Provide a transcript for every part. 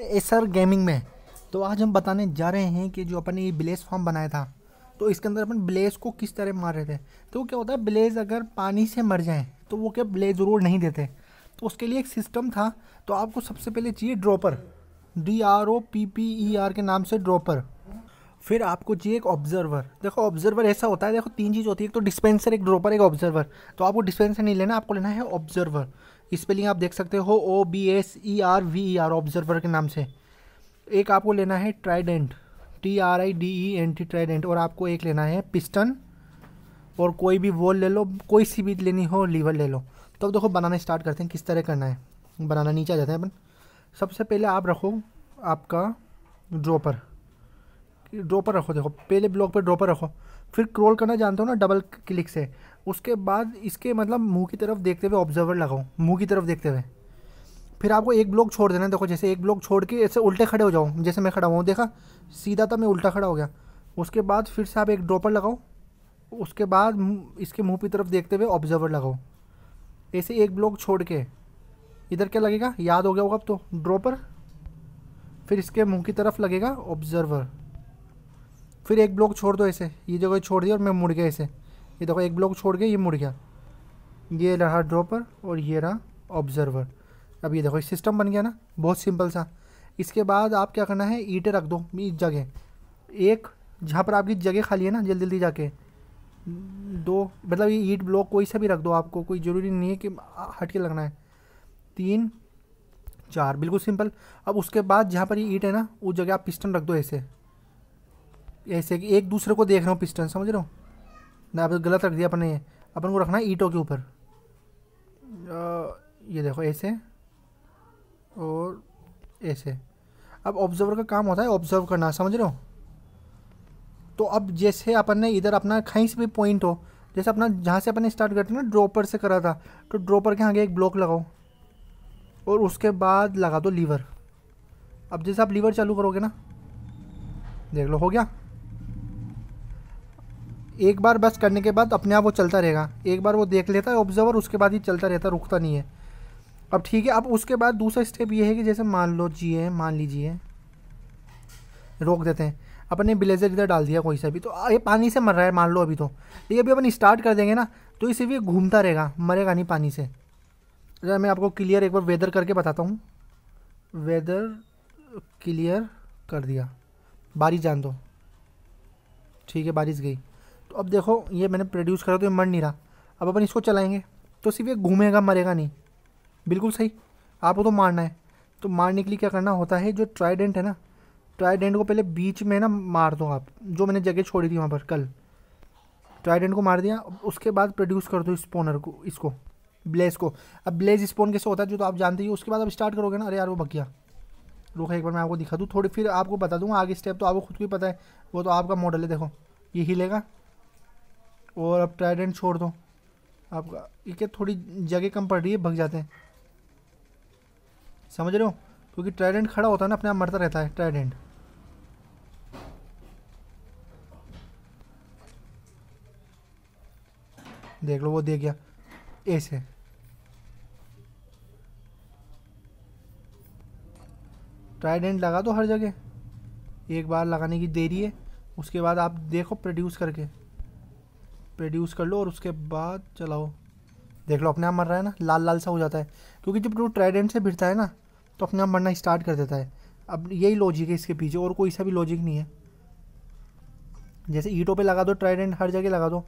Acer gaming में तो आज हम बताने जा रहे हैं कि जो अपन ये ब्लेस फॉर्म बनाया था तो इसके अंदर अपन ब्लेस को किस तरह मार रहे थे तो क्या होता है ब्लेज अगर पानी से मर जाए तो वो क्या ब्लेज रोड नहीं देते तो उसके लिए एक सिस्टम था तो आपको सबसे पहले चाहिए dropper D R O P P E R के नाम से ड्रॉपर फिर आपको चाहिए एक ऑब्जर्वर देखो ऑब्जर्वर ऐसा होता है देखो तीन चीज़ होती है एक तो डिस्पेंसर एक ड्रॉपर एक ऑब्जर्वर तो आपको डिस्पेंसर नहीं लेना आपको लेना है ऑब्जर्वर स्पेलिंग आप देख सकते हो O B S E R V E R observer के नाम से एक आपको लेना है trident T R I D E N T trident और आपको एक लेना है पिस्टन और कोई भी वॉल ले लो कोई सी भी लेनी हो लीवर ले लो तो अब देखो बनाना स्टार्ट करते हैं किस तरह करना है बनाना नीचे आ जाते हैं अपन सबसे पहले आप रखो आपका ड्रॉपर ड्रॉपर रखो देखो पहले ब्लॉक पे ड्रॉपर रखो फिर क्रोल करना जानते हो ना डबल क्लिक से उसके बाद इसके मतलब मुंह की तरफ देखते हुए ऑब्जर्वर लगाओ मुंह की तरफ देखते हुए फिर आपको एक ब्लॉक छोड़ देना देखो जैसे एक ब्लॉक छोड़ के ऐसे उल्टे खड़े हो जाओ जैसे मैं खड़ा हुआ देखा सीधा था मैं उल्टा खड़ा हो गया उसके बाद फिर से आप एक ड्रॉपर लगाओ उसके बाद इसके मुंह की तरफ देखते हुए ऑब्जर्वर लगाओ ऐसे एक ब्लॉक छोड़ के इधर क्या लगेगा याद हो गया होगा अब तो ड्रॉपर फिर इसके मुंह की तरफ लगेगा ऑब्जर्वर फिर एक ब्लॉक छोड़ दो ऐसे ये जगह छोड़ दिया और मैं मुड़ गया ऐसे ये देखो एक ब्लॉक छोड़ गया ये मुड़ गया ये रहा ड्रॉपर और ये रहा ऑब्जर्वर अब ये देखो एक सिस्टम बन गया ना बहुत सिंपल सा इसके बाद आप क्या करना है ईटे रख दो इस जगह एक जहाँ पर आपकी जगह खाली है ना जल्दी जल्दी जाके दो मतलब ये ईट ब्लॉक कोई सा भी रख दो आपको कोई ज़रूरी नहीं है कि हट के लगना है तीन चार बिल्कुल सिंपल अब उसके बाद जहाँ पर ये ईट है ना उस जगह आप पिस्टन रख दो ऐसे ऐसे कि एक दूसरे को देख रहे हो पिस्टन समझ रहे हो ना अब गलत रख दिया अपन ने अपन को रखना है ईटों के ऊपर ये देखो ऐसे और ऐसे अब ऑब्जर्वर का काम होता है ऑब्जर्व करना समझ रहे हो तो अब जैसे अपन ने इधर अपना कहीं से भी पॉइंट हो जैसे अपना जहाँ से अपने स्टार्ट करते ना ड्रॉपर से करा था तो ड्रॉपर के आगे एक ब्लॉक लगाओ और उसके बाद लगा दो लीवर अब जैसे आप लीवर चालू करोगे ना देख लो हो गया एक बार बस करने के बाद अपने आप वो चलता रहेगा एक बार वो देख लेता है ऑब्जर्वर उसके बाद ही चलता रहता रुकता नहीं है अब ठीक है अब उसके बाद दूसरा स्टेप ये है कि जैसे मान लो जी है मान लीजिए रोक देते हैं अपने ब्लेजर इधर डाल दिया कोई सा भी तो ये पानी से मर रहा है मान लो अभी तो ये अभी अपन स्टार्ट कर देंगे ना तो इसे भी घूमता रहेगा मरेगा नहीं पानी से जरा मैं आपको क्लियर एक बार वेदर करके बताता हूँ वेदर क्लियर कर दिया बारिश जान दो ठीक है बारिश गई तो अब देखो ये मैंने प्रोड्यूस करा तो ये मर नहीं रहा अब अपन इसको चलाएंगे तो सिर्फ ये घूमेगा मरेगा नहीं बिल्कुल सही आपको तो मारना है तो मारने के लिए क्या करना होता है जो ट्राइडेंट है ना ट्राइडेंट को पहले बीच में ना मार दो आप जो मैंने जगह छोड़ी थी वहाँ पर कल ट्राइडेंट को मार दिया उसके बाद प्रोड्यूस कर दो स्पोनर को इसको ब्लेज को अब ब्लेज स्पोन कैसे होता है जो तो आप जानते ही उसके बाद अब स्टार्ट करोगे ना अरे यार वो भग गया रुका एक बार मैं आपको दिखा दूँ थोड़ी फिर आपको बता दूँगा आगे स्टेप तो आपको खुद को ही पता है वो तो आपका मॉडल है देखो ये हिलेगा और अब ट्राइडेंट छोड़ दो आपका ये थोड़ी जगह कम पड़ रही है भग जाते हैं समझ रहे हो क्योंकि ट्राइडेंट खड़ा होता है ना अपने आप मरता रहता है ट्राइडेंट देख लो वो दे गया ऐसे ट्राइडेंट लगा दो हर जगह एक बार लगाने की देरी है उसके बाद आप देखो प्रोड्यूस करके प्रोड्यूस कर लो और उसके बाद चलाओ देख लो अपने आप मर रहा है ना लाल लाल सा हो जाता है क्योंकि जब वो ट्राइडेंट से भिड़ता है ना तो अपने आप मरना स्टार्ट कर देता है अब यही लॉजिक है इसके पीछे और कोई सा भी लॉजिक नहीं है जैसे ईटों पे लगा दो ट्राइडेंट हर जगह लगा दो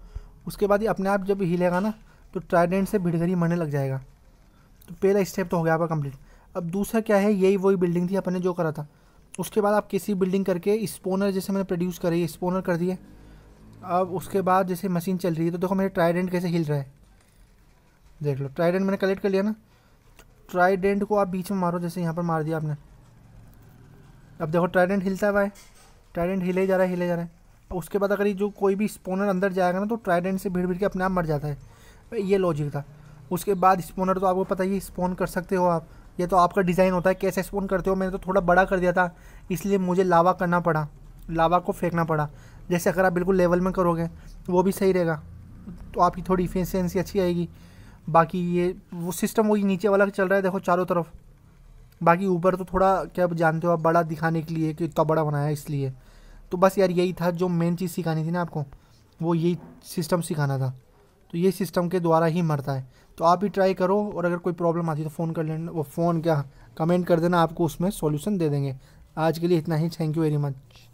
उसके बाद ही अपने आप जब हिलेगा ना तो ट्राइडेंट से भिड़ कर ही मरने लग जाएगा तो पहला स्टेप तो हो गया आपका कंप्लीट अब दूसरा क्या है यही वही बिल्डिंग थी अपने जो करा था उसके बाद आप किसी बिल्डिंग करके स्पोनर जैसे मैंने प्रोड्यूस करी स्पोनर कर दिए अब उसके बाद जैसे मशीन चल रही है तो देखो मेरे ट्राइडेंट कैसे हिल रहा है देख लो ट्राइडेंट मैंने कलेक्ट कर लिया ना ट्राइडेंट को आप बीच में मारो जैसे यहाँ पर मार दिया आपने अब देखो ट्राइडेंट हिलता है भाई ट्राइडेंट हिले जा रहा है हिले जा रहा है उसके बाद अगर ये जो कोई भी स्पोनर अंदर जाएगा ना तो ट्राइडेंट से भीड़ भीड़ के अपने आप मर जाता है ये लॉजिक था उसके बाद स्पोनर तो आपको पता ही स्पोन कर सकते हो आप ये तो आपका डिज़ाइन होता है कैसे स्पोन करते हो मैंने तो थोड़ा बड़ा कर दिया था इसलिए मुझे लावा करना पड़ा लावा को फेंकना पड़ा जैसे अगर आप बिल्कुल लेवल में करोगे वो भी सही रहेगा तो आपकी थोड़ी इफिशेंसी अच्छी आएगी बाकी ये वो सिस्टम वही नीचे वाला चल रहा है देखो चारों तरफ बाकी ऊपर तो थोड़ा क्या जानते हो आप बड़ा दिखाने के लिए कि इतना बड़ा बनाया इसलिए तो बस यार यही था जो मेन चीज़ सिखानी थी ना आपको वो यही सिस्टम सिखाना था तो ये सिस्टम के द्वारा ही मरता है तो आप ही ट्राई करो और अगर कोई प्रॉब्लम आती है तो फ़ोन कर लेना वो फ़ोन क्या कमेंट कर देना आपको उसमें सॉल्यूशन दे देंगे आज के लिए इतना ही थैंक यू वेरी मच